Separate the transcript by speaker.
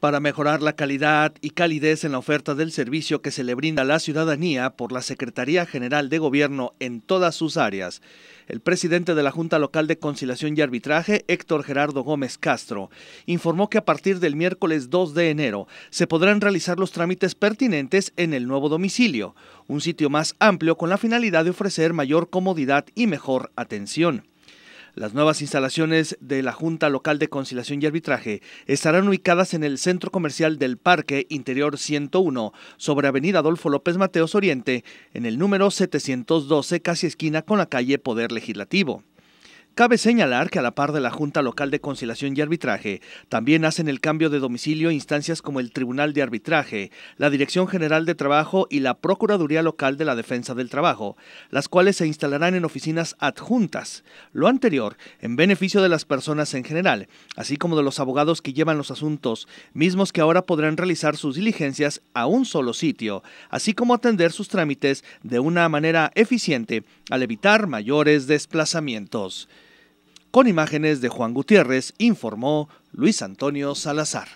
Speaker 1: Para mejorar la calidad y calidez en la oferta del servicio que se le brinda a la ciudadanía por la Secretaría General de Gobierno en todas sus áreas, el presidente de la Junta Local de Conciliación y Arbitraje, Héctor Gerardo Gómez Castro, informó que a partir del miércoles 2 de enero se podrán realizar los trámites pertinentes en el nuevo domicilio, un sitio más amplio con la finalidad de ofrecer mayor comodidad y mejor atención. Las nuevas instalaciones de la Junta Local de Conciliación y Arbitraje estarán ubicadas en el centro comercial del Parque Interior 101, sobre Avenida Adolfo López Mateos Oriente, en el número 712, casi esquina con la calle Poder Legislativo. Cabe señalar que a la par de la Junta Local de Conciliación y Arbitraje, también hacen el cambio de domicilio instancias como el Tribunal de Arbitraje, la Dirección General de Trabajo y la Procuraduría Local de la Defensa del Trabajo, las cuales se instalarán en oficinas adjuntas, lo anterior en beneficio de las personas en general, así como de los abogados que llevan los asuntos, mismos que ahora podrán realizar sus diligencias a un solo sitio, así como atender sus trámites de una manera eficiente al evitar mayores desplazamientos. Con imágenes de Juan Gutiérrez, informó Luis Antonio Salazar.